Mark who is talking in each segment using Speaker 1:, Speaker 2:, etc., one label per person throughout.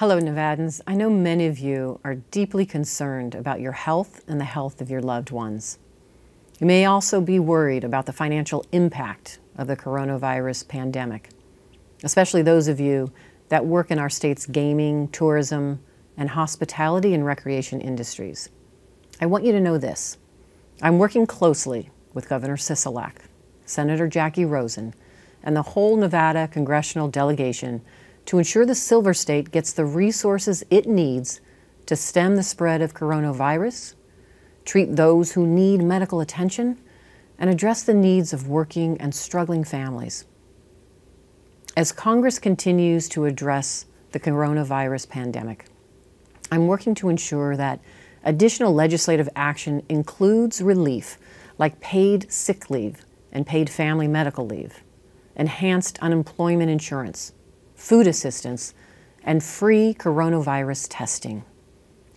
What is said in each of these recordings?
Speaker 1: Hello, Nevadans. I know many of you are deeply concerned about your health and the health of your loved ones. You may also be worried about the financial impact of the coronavirus pandemic, especially those of you that work in our state's gaming, tourism, and hospitality and recreation industries. I want you to know this. I'm working closely with Governor Sisolak, Senator Jackie Rosen, and the whole Nevada congressional delegation to ensure the Silver State gets the resources it needs to stem the spread of coronavirus, treat those who need medical attention, and address the needs of working and struggling families. As Congress continues to address the coronavirus pandemic, I'm working to ensure that additional legislative action includes relief like paid sick leave and paid family medical leave, enhanced unemployment insurance, food assistance, and free coronavirus testing.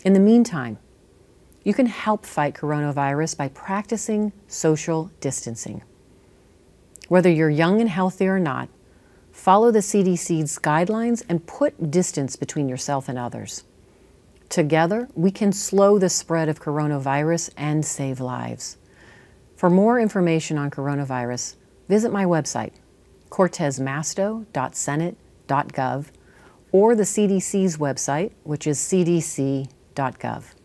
Speaker 1: In the meantime, you can help fight coronavirus by practicing social distancing. Whether you're young and healthy or not, follow the CDC's guidelines and put distance between yourself and others. Together, we can slow the spread of coronavirus and save lives. For more information on coronavirus, visit my website, CortezMasto.Senate or the CDC's website, which is cdc.gov.